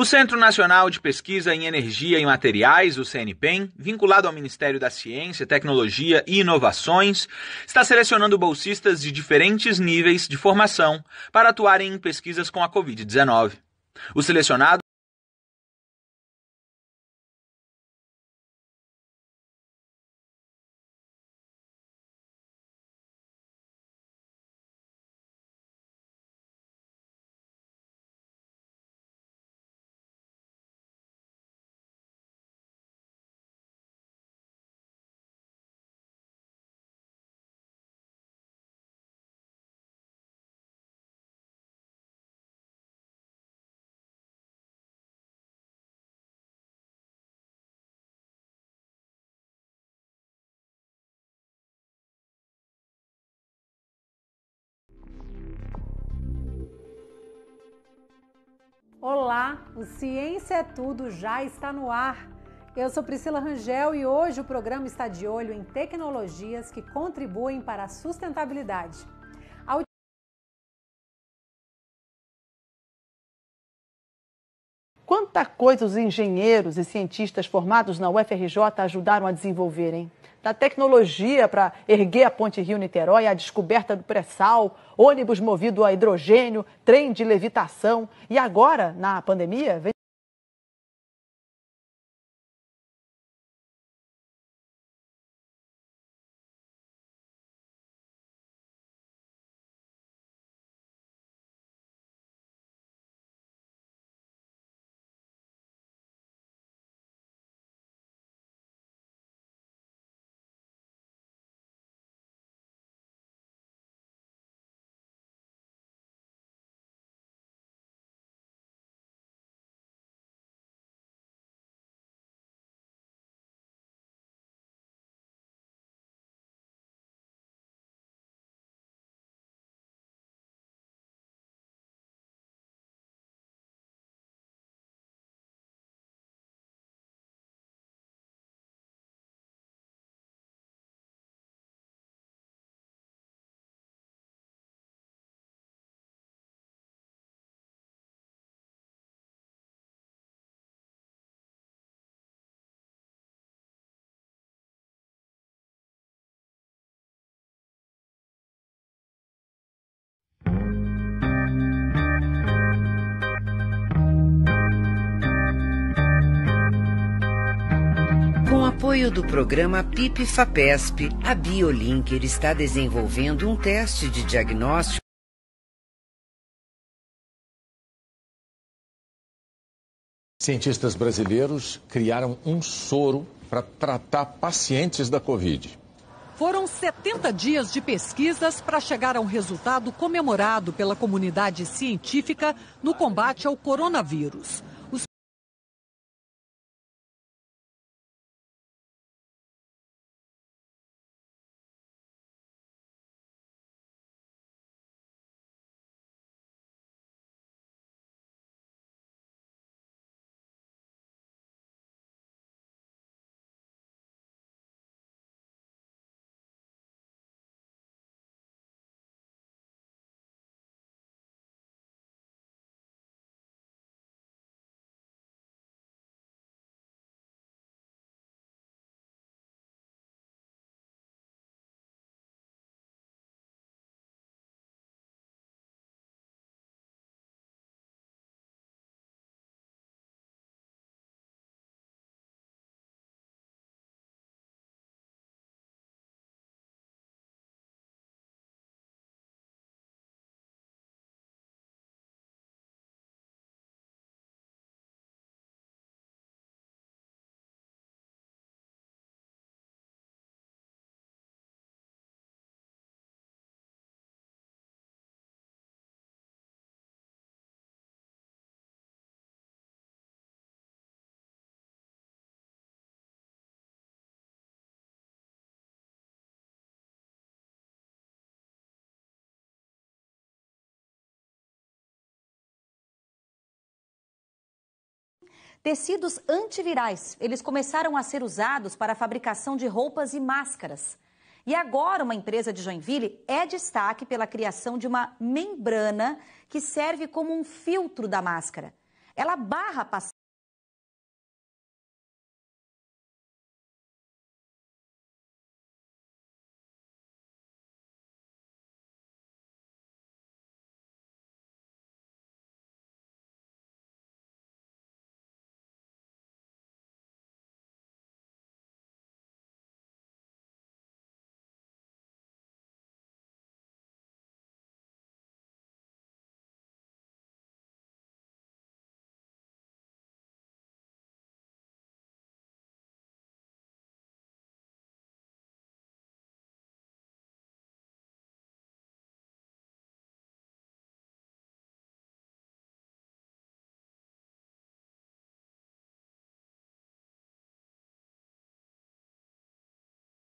O Centro Nacional de Pesquisa em Energia e Materiais, o CNPEM, vinculado ao Ministério da Ciência, Tecnologia e Inovações, está selecionando bolsistas de diferentes níveis de formação para atuarem em pesquisas com a Covid-19. Os selecionados Olá, o Ciência é Tudo já está no ar. Eu sou Priscila Rangel e hoje o programa está de olho em tecnologias que contribuem para a sustentabilidade. Quanta coisa os engenheiros e cientistas formados na UFRJ ajudaram a desenvolverem da tecnologia para erguer a ponte Rio-Niterói, a descoberta do pré-sal, ônibus movido a hidrogênio, trem de levitação. E agora, na pandemia, vem apoio do programa PIP FAPESP, a BioLinker está desenvolvendo um teste de diagnóstico Cientistas brasileiros criaram um soro para tratar pacientes da Covid. Foram 70 dias de pesquisas para chegar a um resultado comemorado pela comunidade científica no combate ao coronavírus. Tecidos antivirais, eles começaram a ser usados para a fabricação de roupas e máscaras. E agora, uma empresa de Joinville é destaque pela criação de uma membrana que serve como um filtro da máscara. Ela barra a passagem